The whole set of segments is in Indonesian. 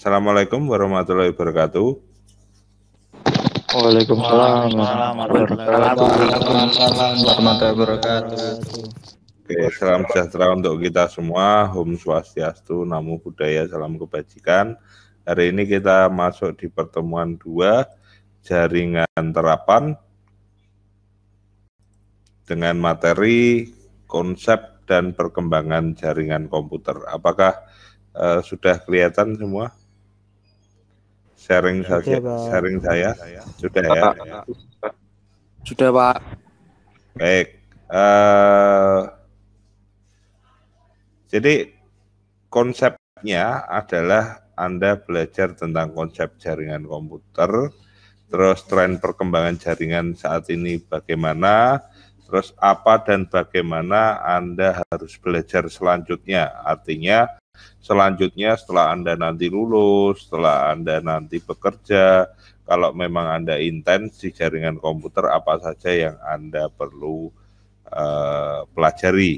Assalamualaikum warahmatullahi wabarakatuh. Waalaikumsalam warahmatullahi wabarakatuh. Oke, salam sejahtera untuk kita semua. Om Swastiastu, Namo Buddhaya, salam kebajikan. Hari ini kita masuk di pertemuan dua jaringan terapan dengan materi konsep dan perkembangan jaringan komputer. Apakah uh, sudah kelihatan semua? sharing saja sharing saya sudah ya sudah pak baik uh, jadi konsepnya adalah anda belajar tentang konsep jaringan komputer terus tren perkembangan jaringan saat ini bagaimana, terus apa dan bagaimana Anda harus belajar selanjutnya. Artinya Selanjutnya setelah Anda nanti lulus, setelah Anda nanti bekerja, kalau memang Anda intens di jaringan komputer apa saja yang Anda perlu uh, pelajari.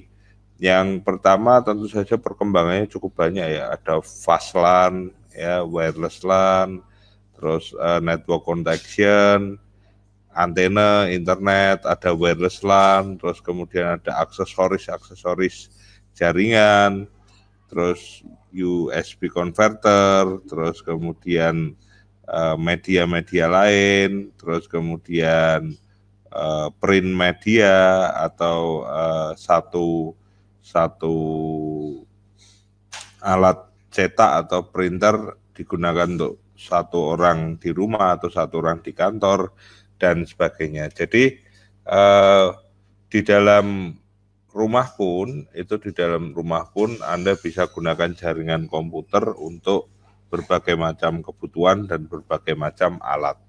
Yang pertama tentu saja perkembangannya cukup banyak ya, ada fast LAN, ya wireless LAN, terus uh, network connection, antena, internet, ada wireless LAN, terus kemudian ada aksesoris-aksesoris jaringan, terus USB converter, terus kemudian eh, media-media lain, terus kemudian eh, print media atau eh, satu satu alat cetak atau printer digunakan untuk satu orang di rumah atau satu orang di kantor dan sebagainya. Jadi di dalam rumah pun itu di dalam rumah pun Anda bisa gunakan jaringan komputer untuk berbagai macam kebutuhan dan berbagai macam alat.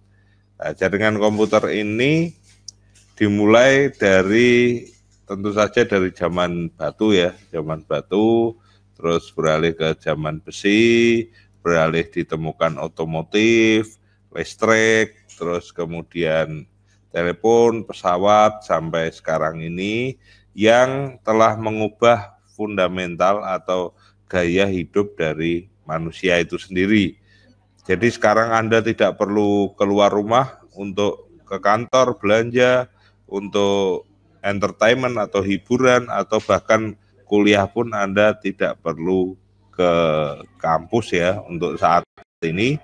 Nah, jaringan komputer ini dimulai dari tentu saja dari zaman batu ya, zaman batu, terus beralih ke zaman besi, beralih ditemukan otomotif, listrik, terus kemudian telepon, pesawat sampai sekarang ini yang telah mengubah fundamental atau gaya hidup dari manusia itu sendiri. Jadi sekarang Anda tidak perlu keluar rumah untuk ke kantor, belanja, untuk entertainment atau hiburan atau bahkan kuliah pun Anda tidak perlu ke kampus ya untuk saat ini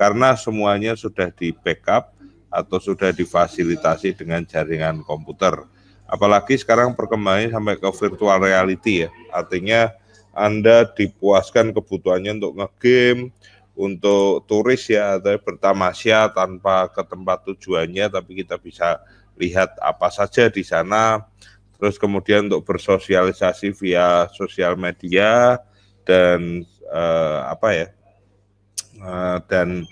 karena semuanya sudah di backup atau sudah difasilitasi dengan jaringan komputer. Apalagi sekarang perkembangannya sampai ke virtual reality ya. Artinya Anda dipuaskan kebutuhannya untuk ngegame, untuk turis ya atau bertamasya tanpa ke tempat tujuannya tapi kita bisa lihat apa saja di sana. Terus kemudian untuk bersosialisasi via sosial media dan eh, apa ya? Eh, dan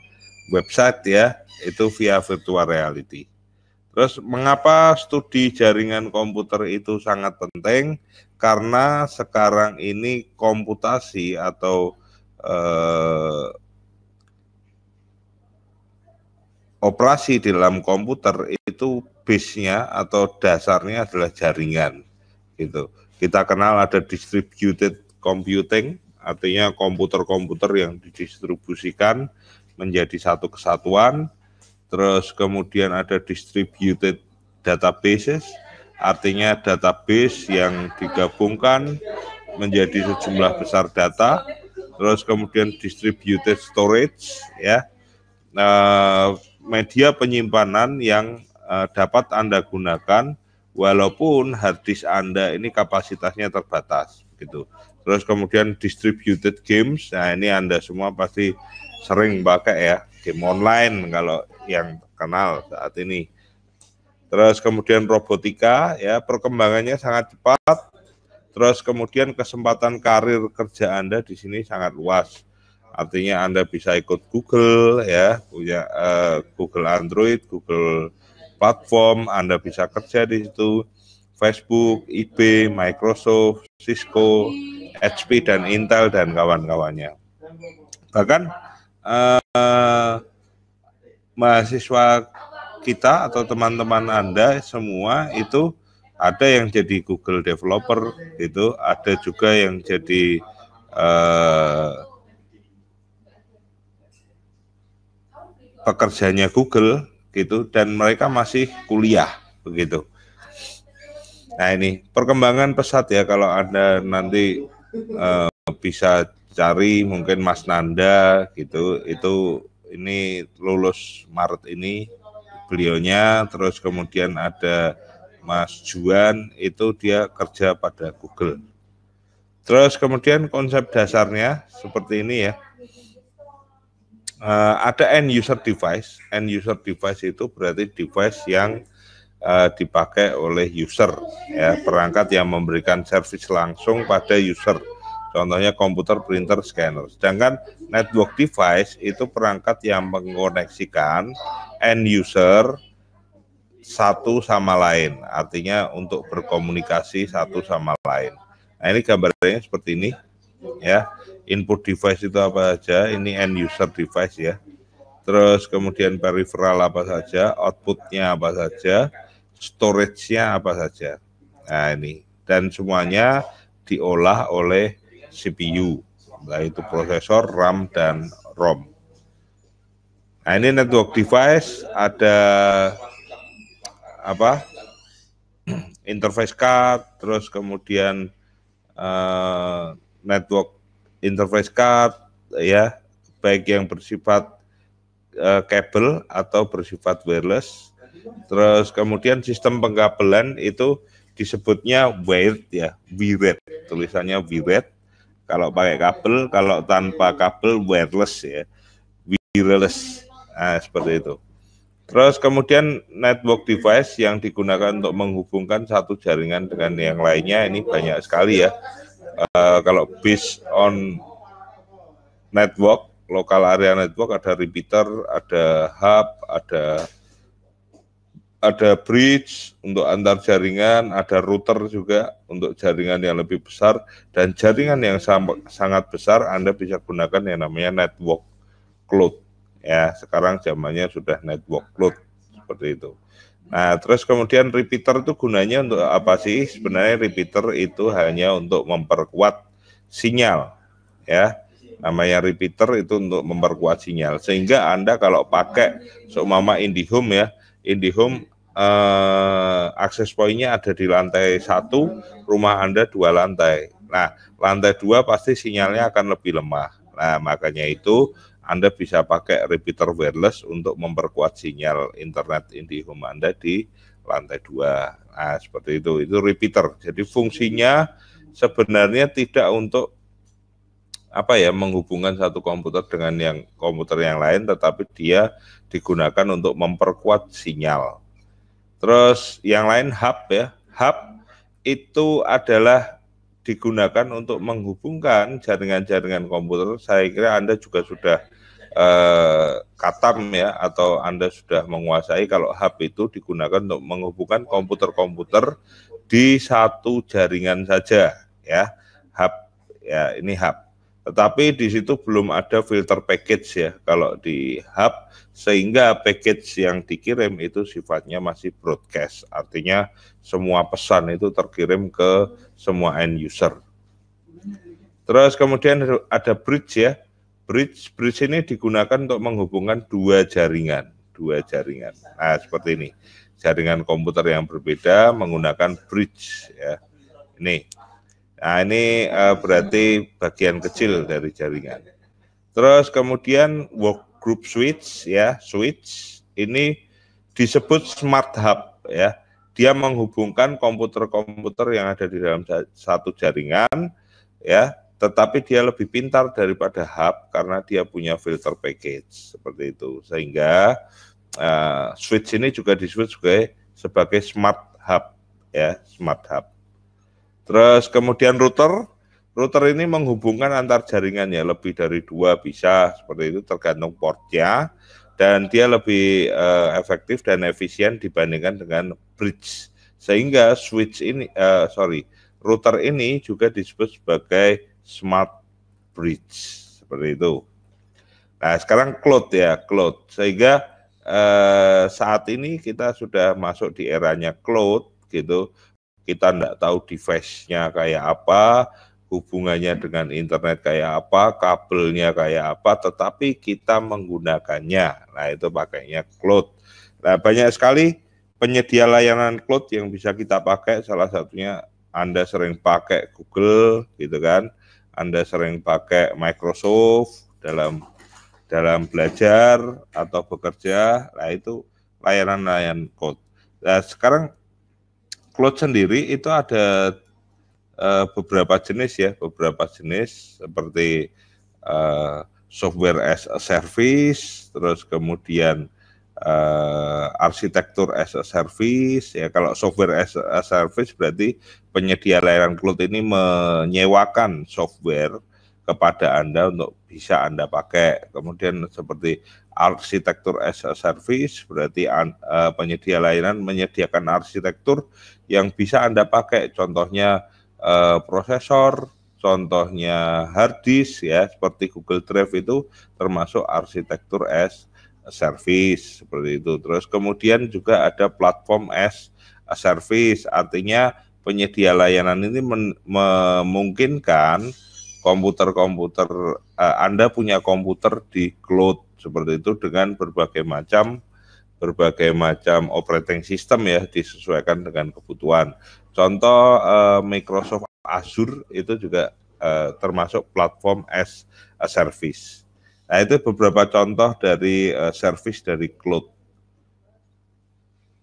website ya, itu via virtual reality. Terus mengapa studi jaringan komputer itu sangat penting? Karena sekarang ini komputasi atau eh, operasi di dalam komputer itu base-nya atau dasarnya adalah jaringan. Gitu. Kita kenal ada distributed computing, artinya komputer-komputer yang didistribusikan menjadi satu kesatuan terus kemudian ada distributed databases, artinya database yang digabungkan menjadi sejumlah besar data, terus kemudian distributed storage, ya, uh, media penyimpanan yang eh, dapat Anda gunakan walaupun harddisk Anda ini kapasitasnya terbatas, gitu. Terus kemudian distributed games, nah ini Anda semua pasti sering pakai ya, game online kalau yang terkenal saat ini. Terus kemudian robotika ya perkembangannya sangat cepat. Terus kemudian kesempatan karir kerja Anda di sini sangat luas. Artinya Anda bisa ikut Google ya, punya uh, Google Android, Google platform, Anda bisa kerja di situ. Facebook, IP, Microsoft, Cisco, HP dan Intel dan kawan-kawannya. Bahkan uh, mahasiswa kita atau teman-teman Anda semua itu ada yang jadi Google developer itu ada juga yang jadi uh, pekerjanya Google gitu dan mereka masih kuliah begitu. Nah ini perkembangan pesat ya kalau Anda nanti uh, bisa cari mungkin Mas Nanda gitu itu ini lulus Maret ini beliaunya terus kemudian ada Mas Juan itu dia kerja pada Google. Terus kemudian konsep dasarnya seperti ini ya. Uh, ada end user device. End user device itu berarti device yang uh, dipakai oleh user ya perangkat yang memberikan service langsung pada user Contohnya komputer, printer, scanner. Sedangkan network device itu perangkat yang mengkoneksikan end user satu sama lain. Artinya untuk berkomunikasi satu sama lain. Nah, ini gambarnya seperti ini ya. Input device itu apa saja? Ini end user device ya. Terus kemudian peripheral apa saja, outputnya apa saja, storage-nya apa saja. Nah, ini dan semuanya diolah oleh CPU, yaitu prosesor, RAM, dan ROM. Nah ini network device ada apa interface card, terus kemudian uh, network interface card ya baik yang bersifat eh, kabel atau bersifat wireless. Terus kemudian sistem pengkabelan itu disebutnya wired ya, wired tulisannya wired kalau pakai kabel, kalau tanpa kabel wireless ya, wireless nah, seperti itu. Terus kemudian network device yang digunakan untuk menghubungkan satu jaringan dengan yang lainnya ini banyak sekali ya. Uh, kalau based on network, local area network ada repeater, ada hub, ada ada bridge untuk antar jaringan, ada router juga untuk jaringan yang lebih besar dan jaringan yang sangat besar Anda bisa gunakan yang namanya network cloud. Ya, sekarang zamannya sudah network cloud seperti itu. Nah, terus kemudian repeater itu gunanya untuk apa sih? Sebenarnya repeater itu hanya untuk memperkuat sinyal, ya namanya repeater itu untuk memperkuat sinyal sehingga anda kalau pakai seumpama IndiHome ya IndiHome eh, akses poinnya ada di lantai satu, rumah Anda dua lantai. Nah, lantai dua pasti sinyalnya akan lebih lemah. Nah, makanya itu Anda bisa pakai repeater wireless untuk memperkuat sinyal internet IndiHome Anda di lantai dua. Nah, seperti itu. Itu repeater. Jadi fungsinya sebenarnya tidak untuk apa ya menghubungkan satu komputer dengan yang komputer yang lain tetapi dia digunakan untuk memperkuat sinyal. Terus yang lain hub ya. Hub itu adalah digunakan untuk menghubungkan jaringan-jaringan komputer. Saya kira Anda juga sudah eh, katam ya atau Anda sudah menguasai kalau hub itu digunakan untuk menghubungkan komputer-komputer di satu jaringan saja ya. Hub ya ini hub tetapi di situ belum ada filter package ya kalau di hub sehingga package yang dikirim itu sifatnya masih broadcast. Artinya semua pesan itu terkirim ke semua end user. Terus kemudian ada bridge ya. Bridge bridge ini digunakan untuk menghubungkan dua jaringan, dua jaringan. Nah, seperti ini. Jaringan komputer yang berbeda menggunakan bridge ya. Ini Nah, ini uh, berarti iya. bagian kecil dari jaringan. Terus kemudian work group switch ya, switch ini disebut smart hub ya. Dia menghubungkan komputer-komputer yang ada di dalam satu jaringan ya, tetapi dia lebih pintar daripada hub karena dia punya filter package seperti itu. Sehingga uh, switch ini juga disebut sebagai sebagai smart hub ya, smart hub. Terus kemudian router, router ini menghubungkan antar jaringannya lebih dari dua bisa seperti itu tergantung portnya dan dia lebih uh, efektif dan efisien dibandingkan dengan bridge sehingga switch ini uh, sorry router ini juga disebut sebagai smart bridge seperti itu. Nah sekarang cloud ya cloud sehingga uh, saat ini kita sudah masuk di eranya cloud gitu kita tidak tahu device-nya kayak apa, hubungannya dengan internet kayak apa, kabelnya kayak apa, tetapi kita menggunakannya. Nah itu pakainya cloud. Nah banyak sekali penyedia layanan cloud yang bisa kita pakai, salah satunya Anda sering pakai Google gitu kan, Anda sering pakai Microsoft dalam dalam belajar atau bekerja, nah itu layanan-layanan cloud. Nah sekarang cloud sendiri itu ada uh, beberapa jenis ya, beberapa jenis seperti uh, software as a service, terus kemudian uh, arsitektur as a service ya kalau software as a service berarti penyedia layanan cloud ini menyewakan software kepada Anda untuk bisa Anda pakai. Kemudian seperti arsitektur as a service berarti e, penyedia layanan menyediakan arsitektur yang bisa Anda pakai. Contohnya e, prosesor, contohnya hard disk ya seperti Google Drive itu termasuk arsitektur as service seperti itu. Terus kemudian juga ada platform as a service artinya penyedia layanan ini memungkinkan komputer-komputer uh, Anda punya komputer di cloud seperti itu dengan berbagai macam berbagai macam operating system ya disesuaikan dengan kebutuhan. Contoh uh, Microsoft Azure itu juga uh, termasuk platform as a service. Nah, itu beberapa contoh dari uh, service dari cloud.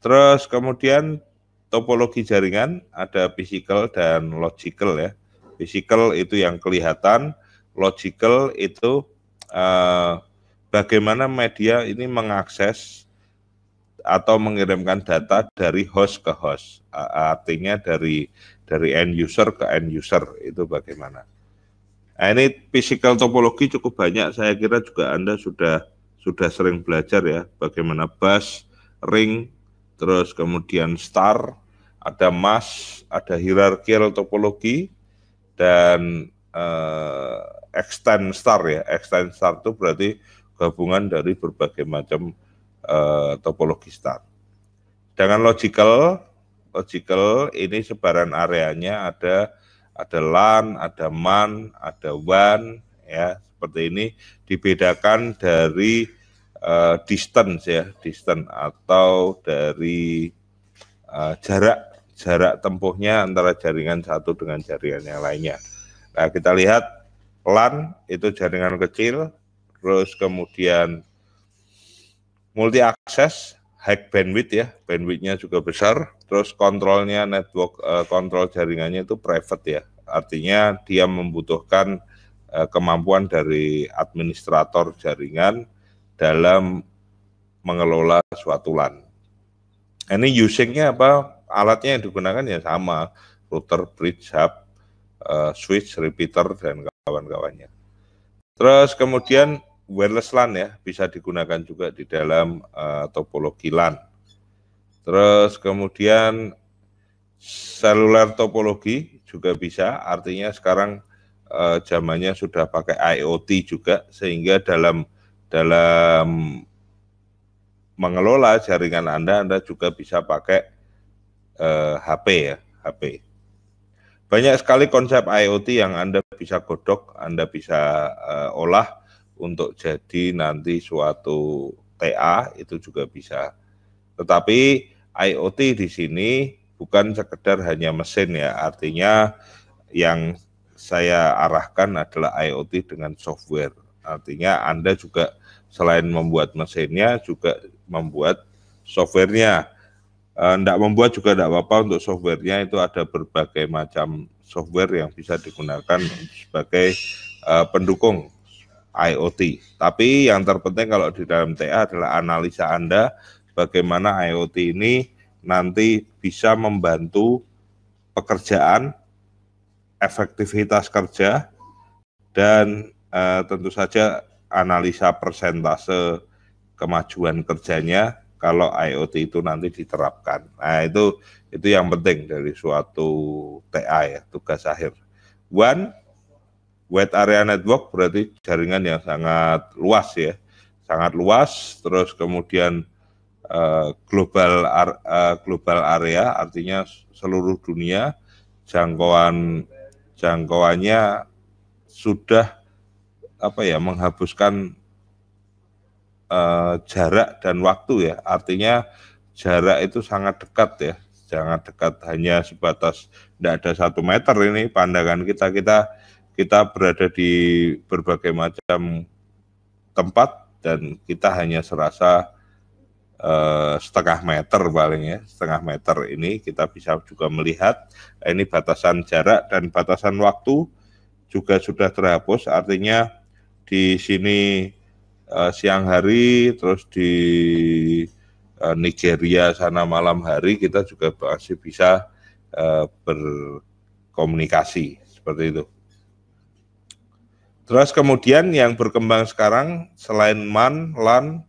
Terus kemudian topologi jaringan ada physical dan logical ya physical itu yang kelihatan, logical itu uh, bagaimana media ini mengakses atau mengirimkan data dari host ke host, uh, artinya dari dari end user ke end user itu bagaimana. Nah, ini physical topologi cukup banyak, saya kira juga Anda sudah sudah sering belajar ya bagaimana bus, ring, terus kemudian star, ada mass, ada hierarchical topologi, dan uh, extend star ya extend star itu berarti gabungan dari berbagai macam uh, topologi star. Dengan logical logical ini sebaran areanya ada ada lan, ada man, ada wan ya seperti ini dibedakan dari uh, distance ya distance atau dari uh, jarak jarak tempuhnya antara jaringan satu dengan jaringan yang lainnya. Nah, kita lihat LAN itu jaringan kecil, terus kemudian multi akses high bandwidth ya, bandwidthnya juga besar, terus kontrolnya network uh, kontrol jaringannya itu private ya. Artinya dia membutuhkan eh, kemampuan dari administrator jaringan dalam mengelola suatu LAN. Ini usingnya apa? alatnya yang digunakan ya sama, router, bridge, hub, eh, switch, repeater dan kawan-kawannya. Terus kemudian wireless LAN ya bisa digunakan juga di dalam uh, topologi LAN. Terus kemudian seluler topologi juga bisa, artinya sekarang uh, zamannya sudah pakai IoT juga sehingga dalam dalam mengelola jaringan Anda Anda juga bisa pakai uh, eh, HP ya, HP. Banyak sekali konsep IoT yang Anda bisa godok, Anda bisa uh, olah untuk jadi nanti suatu TA itu juga bisa. Tetapi IoT di sini bukan sekedar hanya mesin ya, artinya yang saya arahkan adalah IoT dengan software. Artinya Anda juga selain membuat mesinnya juga membuat softwarenya. Tidak eh, membuat juga tidak apa-apa untuk softwarenya itu ada berbagai macam software yang bisa digunakan sebagai uh, pendukung IoT. Tapi yang terpenting kalau di dalam TA adalah analisa Anda bagaimana IoT ini nanti bisa membantu pekerjaan, efektivitas kerja, dan uh, tentu saja analisa persentase kemajuan kerjanya kalau IoT itu nanti diterapkan. Nah, itu itu yang penting dari suatu TA ya, tugas akhir. One wide area network berarti jaringan yang sangat luas ya. Sangat luas terus kemudian uh, global uh, global area artinya seluruh dunia jangkauan jangkauannya sudah apa ya menghapuskan uh, jarak dan waktu ya. Artinya jarak itu sangat dekat ya. sangat dekat hanya sebatas tidak ada satu meter ini pandangan kita kita kita berada di berbagai macam tempat dan kita hanya serasa uh, setengah meter paling ya setengah meter ini kita bisa juga melihat ini batasan jarak dan batasan waktu juga sudah terhapus artinya di sini uh, siang hari, terus di uh, Nigeria sana malam hari kita juga masih bisa uh, berkomunikasi seperti itu. Terus kemudian yang berkembang sekarang selain MAN, LAN,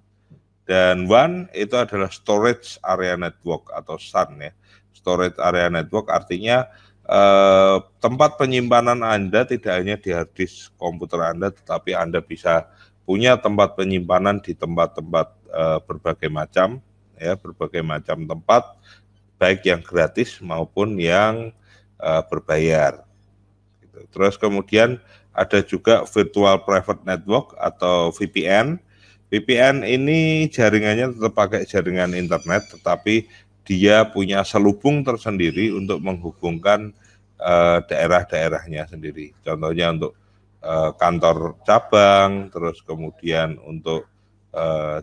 dan WAN itu adalah Storage Area Network atau SAN ya. Storage Area Network artinya eh, tempat penyimpanan Anda tidak hanya di hard disk komputer Anda, tetapi Anda bisa punya tempat penyimpanan di tempat-tempat uh, berbagai macam ya berbagai macam tempat baik yang gratis maupun yang uh, berbayar. Gitu. Terus kemudian ada juga virtual private network atau VPN. VPN ini jaringannya tetap pakai jaringan internet, tetapi dia punya selubung tersendiri untuk menghubungkan eh, daerah-daerahnya sendiri. Contohnya untuk Eh, kantor cabang, terus kemudian untuk eh,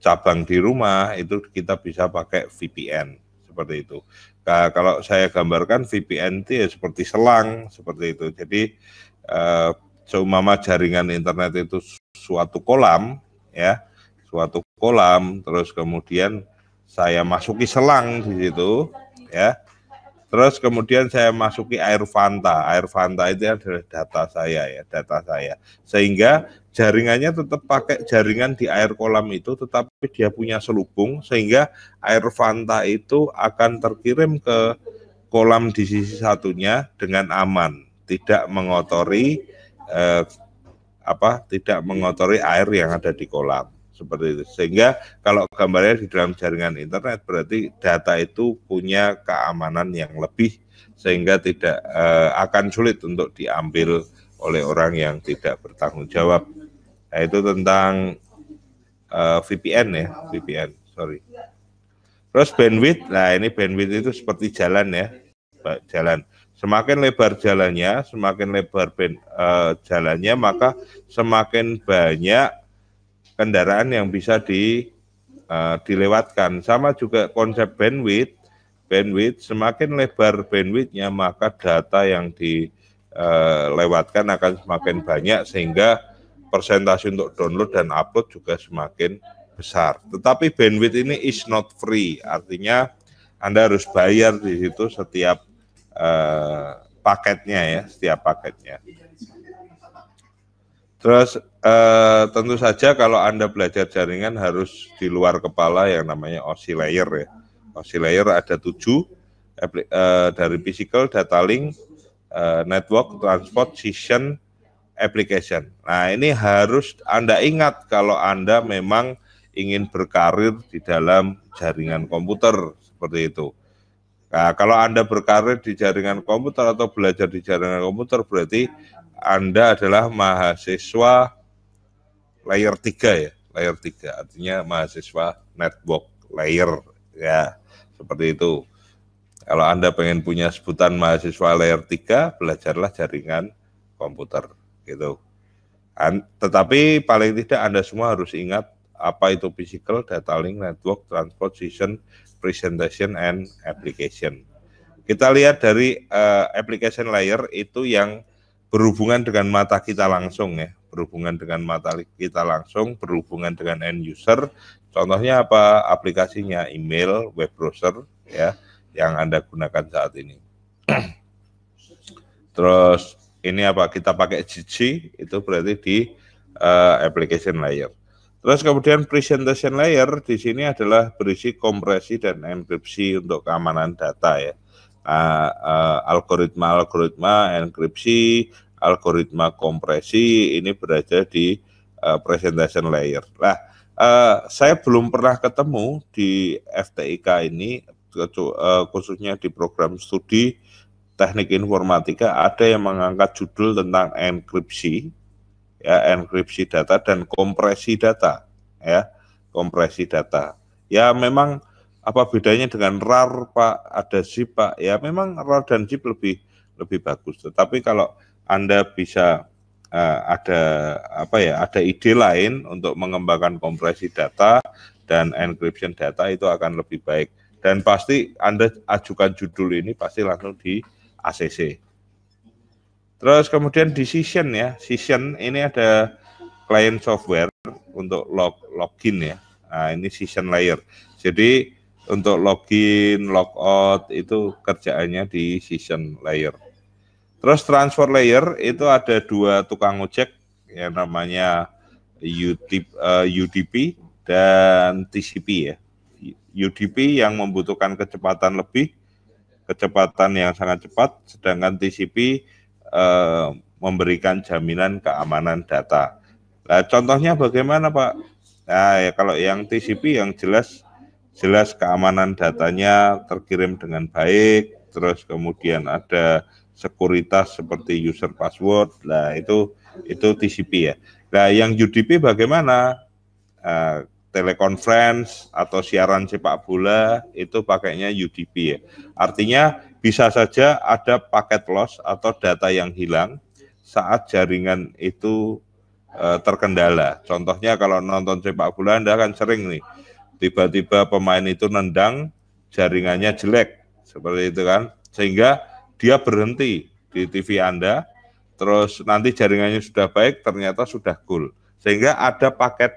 cabang di rumah itu kita bisa pakai VPN seperti itu. Nah, kalau saya gambarkan VPN itu ya seperti selang seperti itu. Jadi eh, seumama jaringan internet itu suatu kolam ya, suatu kolam terus kemudian saya masuki selang di situ ya Terus kemudian saya masuki air Fanta. Air Fanta itu adalah data saya ya, data saya. Sehingga jaringannya tetap pakai jaringan di air kolam itu, tetapi dia punya selubung sehingga air Fanta itu akan terkirim ke kolam di sisi satunya dengan aman, tidak mengotori eh, apa, tidak mengotori air yang ada di kolam seperti itu. Sehingga kalau gambarnya di dalam jaringan internet berarti data itu punya keamanan yang lebih sehingga tidak uh, akan sulit untuk diambil oleh orang yang tidak bertanggung jawab. Nah, itu tentang uh, eh, VPN ya, VPN, sorry. Terus bandwidth, nah ini bandwidth itu seperti jalan ya, jalan. Semakin lebar jalannya, semakin lebar band, uh, eh, jalannya, maka semakin banyak kendaraan yang bisa di uh, dilewatkan. Sama juga konsep bandwidth, bandwidth semakin lebar bandwidthnya maka data yang dilewatkan eh, uh, akan semakin banyak sehingga persentase untuk download dan upload juga semakin besar. Tetapi bandwidth ini is not free, artinya Anda harus bayar di situ setiap uh, paketnya ya, setiap paketnya. Terus eh, tentu saja kalau Anda belajar jaringan harus di luar kepala yang namanya OSI layer ya. OSI layer ada tujuh eh, dari physical, data link, eh, network, transport, session, application. Nah ini harus Anda ingat kalau Anda memang ingin berkarir di dalam jaringan komputer seperti itu. Nah, kalau Anda berkarir di jaringan komputer atau belajar di jaringan komputer berarti anda adalah mahasiswa layer 3 ya, layer 3 artinya mahasiswa network layer ya, seperti itu. Kalau Anda pengen punya sebutan mahasiswa layer 3, belajarlah jaringan komputer gitu. An tetapi paling tidak Anda semua harus ingat apa itu physical, data link, network, transport, season, presentation, and application. Kita lihat dari uh, application layer itu yang berhubungan dengan mata kita langsung ya, berhubungan dengan mata kita langsung, berhubungan dengan end user. Contohnya apa? Aplikasinya email, web browser ya yang Anda gunakan saat ini. Terus ini apa? Kita pakai CC itu berarti di uh, application layer. Terus kemudian presentation layer di sini adalah berisi kompresi dan enkripsi untuk keamanan data ya uh, uh, algoritma algoritma enkripsi, algoritma kompresi ini berada di uh, presentation layer. Nah, uh, saya belum pernah ketemu di FTIK ini khususnya di program studi teknik informatika ada yang mengangkat judul tentang enkripsi ya enkripsi data dan kompresi data ya kompresi data ya memang apa bedanya dengan RAR Pak ada ZIP Pak ya memang RAR dan ZIP lebih lebih bagus tetapi kalau Anda bisa uh, ada apa ya ada ide lain untuk mengembangkan kompresi data dan encryption data itu akan lebih baik dan pasti Anda ajukan judul ini pasti langsung di ACC terus kemudian decision ya decision ini ada client software untuk log login ya nah, ini decision layer jadi untuk login, logout itu kerjaannya di season layer. Terus transfer layer itu ada dua tukang ojek yang namanya UDP, eh, UDP dan TCP ya. UDP yang membutuhkan kecepatan lebih, kecepatan yang sangat cepat, sedangkan TCP uh, eh, memberikan jaminan keamanan data. Nah, contohnya bagaimana Pak? Nah, ya kalau yang TCP yang jelas jelas keamanan datanya terkirim dengan baik, terus kemudian ada sekuritas seperti user password, lah itu itu TCP ya. Nah yang UDP bagaimana? Uh, telekonferensi atau siaran sepak bola itu pakainya UDP ya. Artinya bisa saja ada paket loss atau data yang hilang saat jaringan itu eh, terkendala. Contohnya kalau nonton sepak bola Anda kan sering nih tiba-tiba pemain itu nendang jaringannya jelek seperti itu kan sehingga dia berhenti di TV Anda terus nanti jaringannya sudah baik ternyata sudah cool sehingga ada paket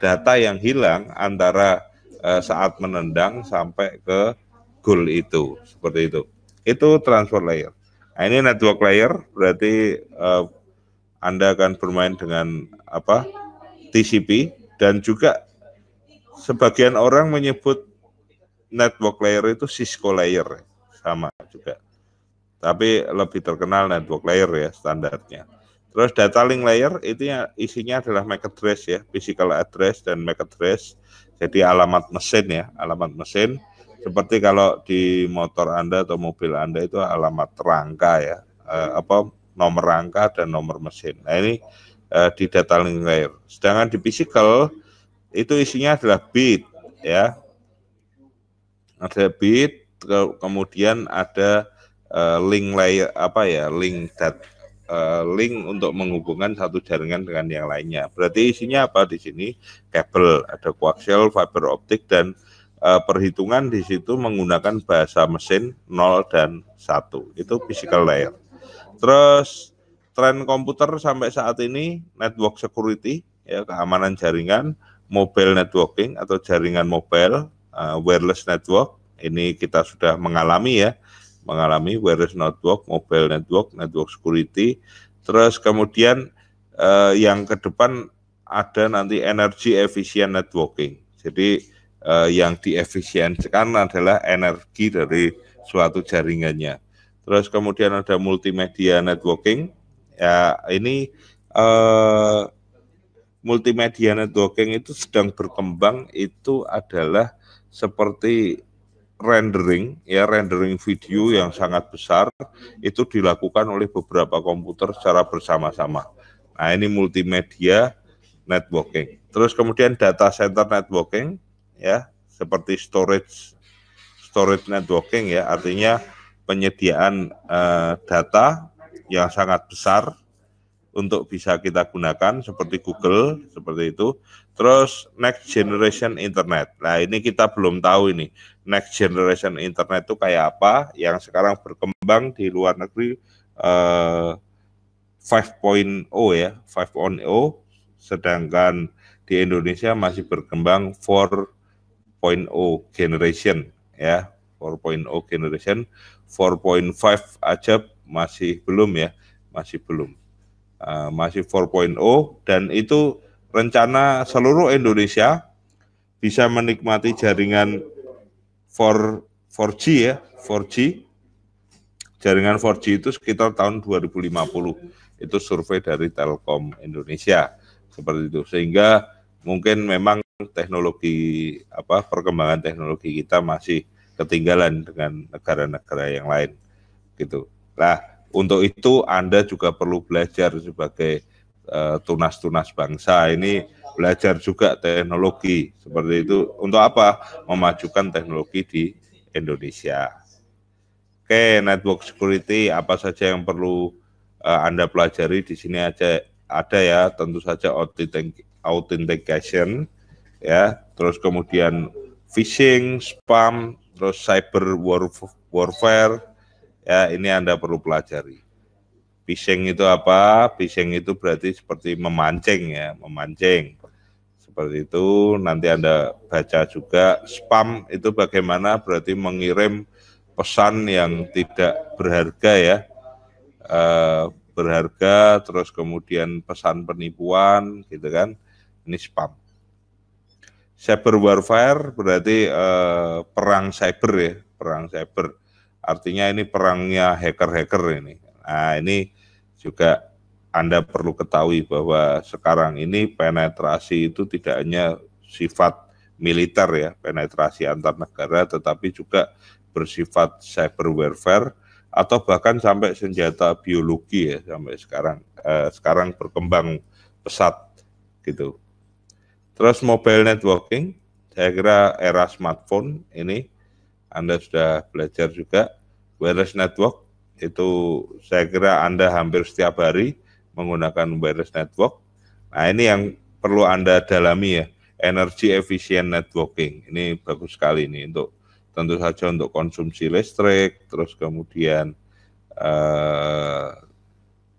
data yang hilang antara eh, saat menendang sampai ke goal itu seperti itu itu transfer layer nah, ini network layer berarti eh, Anda akan bermain dengan apa TCP dan juga sebagian orang menyebut network layer itu Cisco layer sama juga tapi lebih terkenal network layer ya standarnya terus data link layer itu ya isinya adalah MAC address ya physical address dan MAC address jadi alamat mesin ya alamat mesin seperti kalau di motor Anda atau mobil Anda itu alamat rangka ya eh, apa nomor rangka dan nomor mesin nah ini eh, di data link layer sedangkan di physical itu isinya adalah bit ya ada bit ke kemudian ada uh, link layer apa ya link dat uh, link untuk menghubungkan satu jaringan dengan yang lainnya berarti isinya apa di sini kabel ada koaksial fiber optik dan uh, perhitungan di situ menggunakan bahasa mesin 0 dan 1 itu physical layer terus tren komputer sampai saat ini network security ya keamanan jaringan mobile networking atau jaringan mobile uh, wireless network ini kita sudah mengalami ya mengalami wireless network, mobile network, network security. Terus kemudian uh, yang ke depan ada nanti energy efficient networking. Jadi uh, yang diefisienkan adalah energi dari suatu jaringannya. Terus kemudian ada multimedia networking. Ya ini uh, multimedia networking itu sedang berkembang itu adalah seperti rendering ya rendering video yang sangat besar itu dilakukan oleh beberapa komputer secara bersama-sama. Nah, ini multimedia networking. Terus kemudian data center networking ya seperti storage storage networking ya artinya penyediaan uh, data yang sangat besar untuk bisa kita gunakan seperti Google seperti itu. Terus next generation internet. Nah, ini kita belum tahu ini. Next generation internet itu kayak apa yang sekarang berkembang di luar negeri eh 5.0 ya, 5.0 sedangkan di Indonesia masih berkembang 4.0 generation ya, 4.0 generation, 4.5 aja masih belum ya, masih belum. Eh, masih 4.0 dan itu rencana seluruh Indonesia bisa menikmati jaringan 4 4G ya, 4G. Jaringan 4G itu sekitar tahun 2050. Itu survei dari Telkom Indonesia seperti itu. Sehingga mungkin memang teknologi apa perkembangan teknologi kita masih ketinggalan dengan negara-negara yang lain gitu. lah. Untuk itu Anda juga perlu belajar sebagai eh, tunas-tunas uh, bangsa ini belajar juga teknologi seperti itu untuk apa memajukan teknologi di Indonesia. Oke, network security apa saja yang perlu uh, Anda pelajari di sini aja ada ya, tentu saja authentication ya, terus kemudian phishing, spam, terus cyber warfare, Ya, ini Anda perlu pelajari. Fishing itu apa? Fishing itu berarti seperti memancing ya, memancing. Seperti itu nanti Anda baca juga spam itu bagaimana berarti mengirim pesan yang tidak berharga ya. Eh, berharga terus kemudian pesan penipuan gitu kan. Ini spam. Cyber warfare berarti eh, perang cyber ya, perang cyber Artinya ini perangnya hacker-hacker ini. Nah, ini juga Anda perlu ketahui bahwa sekarang ini penetrasi itu tidak hanya sifat militer ya, penetrasi antar negara tetapi juga bersifat cyber warfare atau bahkan sampai senjata biologi ya sampai sekarang eh, sekarang berkembang pesat gitu. Terus mobile networking, saya kira era smartphone ini Anda sudah belajar juga wireless network itu saya kira Anda hampir setiap hari menggunakan wireless network. Nah, ini yang perlu Anda dalami ya, energy efficient networking. Ini bagus sekali ini untuk tentu saja untuk konsumsi listrik, terus kemudian eh,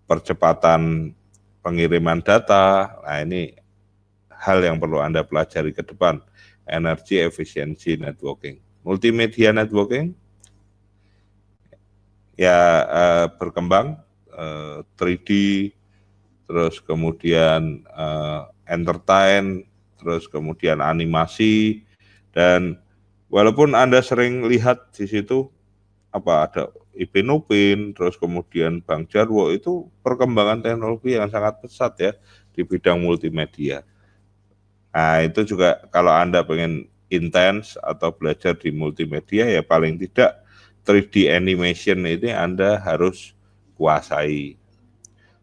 percepatan pengiriman data. Nah, ini hal yang perlu Anda pelajari ke depan, energy efficiency networking. Multimedia networking ya uh, berkembang uh, eh, 3D terus kemudian uh, entertain terus kemudian animasi dan walaupun Anda sering lihat di situ apa ada Ipin Upin terus kemudian Bang Jarwo itu perkembangan teknologi yang sangat pesat ya di bidang multimedia. Nah, itu juga kalau Anda pengen intens atau belajar di multimedia ya paling tidak 3D animation ini Anda harus kuasai.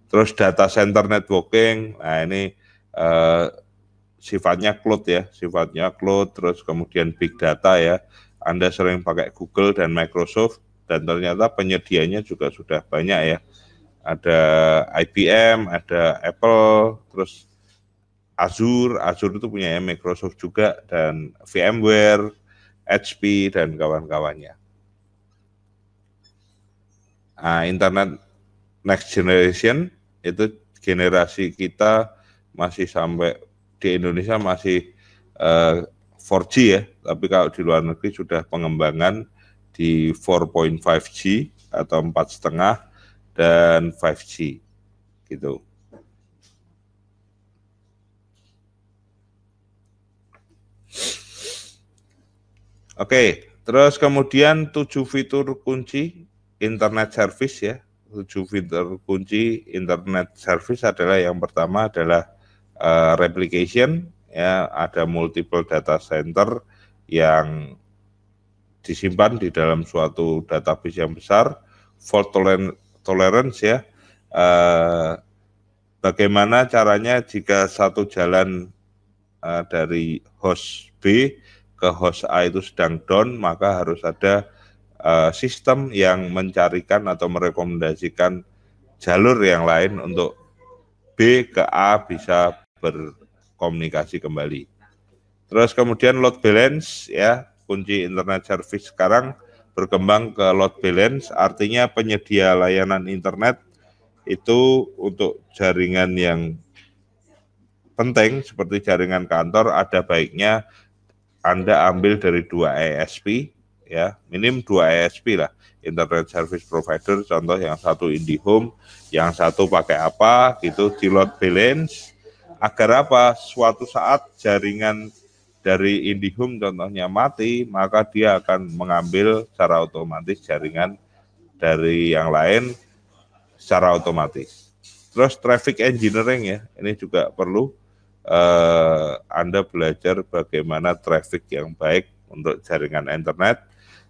Terus data center networking, nah ini eh, sifatnya cloud ya, sifatnya cloud, terus kemudian big data ya. Anda sering pakai Google dan Microsoft, dan ternyata penyedianya juga sudah banyak ya. Ada IBM, ada Apple, terus Azure, Azure itu punya ya Microsoft juga, dan VMware, HP, dan kawan-kawannya. Nah, internet next generation itu generasi kita masih sampai di Indonesia masih uh, eh, 4G ya, tapi kalau di luar negeri sudah pengembangan di 4.5G atau empat setengah dan 5G gitu. Oke, terus kemudian tujuh fitur kunci internet service ya tujuh fitur kunci internet service adalah yang pertama adalah uh, replication ya ada multiple data center yang disimpan di dalam suatu database yang besar fault tolerance ya uh, bagaimana caranya jika satu jalan uh, dari host B ke host A itu sedang down maka harus ada uh, sistem yang mencarikan atau merekomendasikan jalur yang lain untuk B ke A bisa berkomunikasi kembali. Terus kemudian load balance ya, kunci internet service sekarang berkembang ke load balance artinya penyedia layanan internet itu untuk jaringan yang penting seperti jaringan kantor ada baiknya Anda ambil dari dua ESP ya minim dua ISP lah internet service provider contoh yang satu IndiHome yang satu pakai apa gitu di balance agar apa suatu saat jaringan dari IndiHome contohnya mati maka dia akan mengambil secara otomatis jaringan dari yang lain secara otomatis terus traffic engineering ya ini juga perlu eh, Anda belajar bagaimana traffic yang baik untuk jaringan internet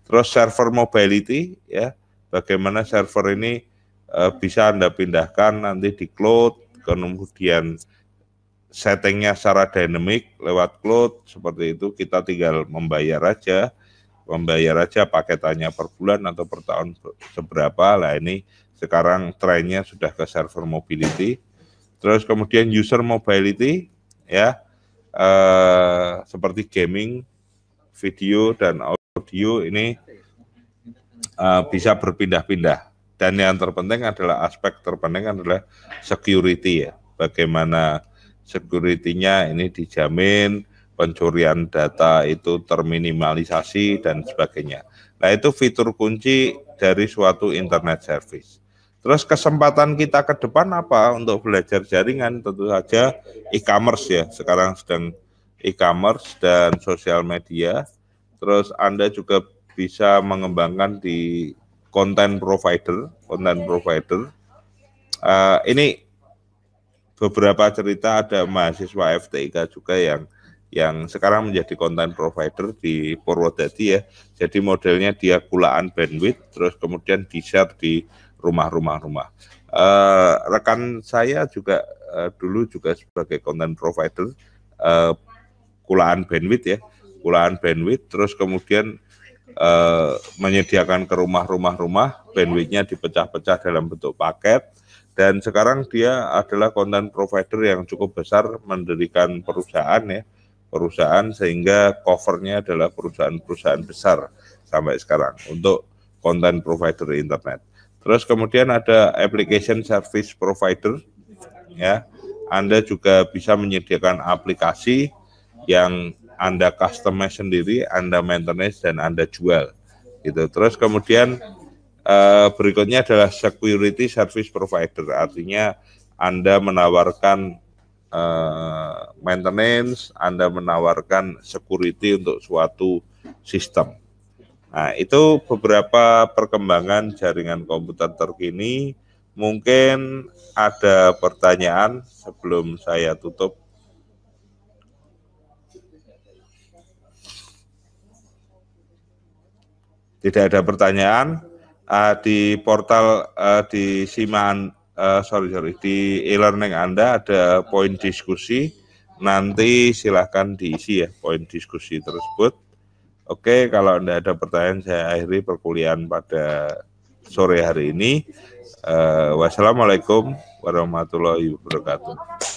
Terus server mobility ya, bagaimana server ini uh, bisa Anda pindahkan nanti di cloud, kemudian settingnya secara dynamic lewat cloud seperti itu kita tinggal membayar aja membayar aja paketannya per bulan atau per tahun seberapa lah ini sekarang trennya sudah ke server mobility terus kemudian user mobility ya eh, seperti gaming video dan audio audio ini uh, bisa berpindah-pindah. Dan yang terpenting adalah aspek terpenting adalah security ya. Bagaimana security-nya ini dijamin, pencurian data itu terminimalisasi dan sebagainya. Nah, itu fitur kunci dari suatu internet service. Terus kesempatan kita ke depan apa untuk belajar jaringan? Tentu saja e-commerce ya. Sekarang sedang e-commerce dan sosial media Terus Anda juga bisa mengembangkan di konten provider, konten iya. provider. Uh, ini beberapa cerita ada mahasiswa FTIK juga yang yang sekarang menjadi konten provider di Purwodadi ya. Jadi modelnya dia kulaan bandwidth, terus kemudian di-share di rumah-rumah rumah. Eh, uh, rekan saya juga uh, dulu juga sebagai konten provider uh, kulaan bandwidth ya kekurangan bandwidth, terus kemudian uh, menyediakan ke rumah-rumah-rumah, bandwidthnya dipecah-pecah dalam bentuk paket, dan sekarang dia adalah konten provider yang cukup besar mendirikan perusahaan ya, perusahaan sehingga covernya adalah perusahaan-perusahaan besar sampai sekarang untuk konten provider internet. Terus kemudian ada application service provider ya. Anda juga bisa menyediakan aplikasi yang anda customize sendiri, Anda maintenance dan Anda jual. Gitu. Terus kemudian uh, berikutnya adalah security service provider. Artinya Anda menawarkan uh, maintenance, Anda menawarkan security untuk suatu sistem. Nah, itu beberapa perkembangan jaringan komputer terkini. Mungkin ada pertanyaan sebelum saya tutup Tidak ada pertanyaan uh, di portal uh, di siman uh, ah, sorry sorry di e-learning Anda ada poin diskusi. Nanti silahkan diisi ya poin diskusi tersebut. Oke, kalau Anda ada pertanyaan saya akhiri perkuliahan pada sore hari ini. Uh, wassalamualaikum warahmatullahi wabarakatuh.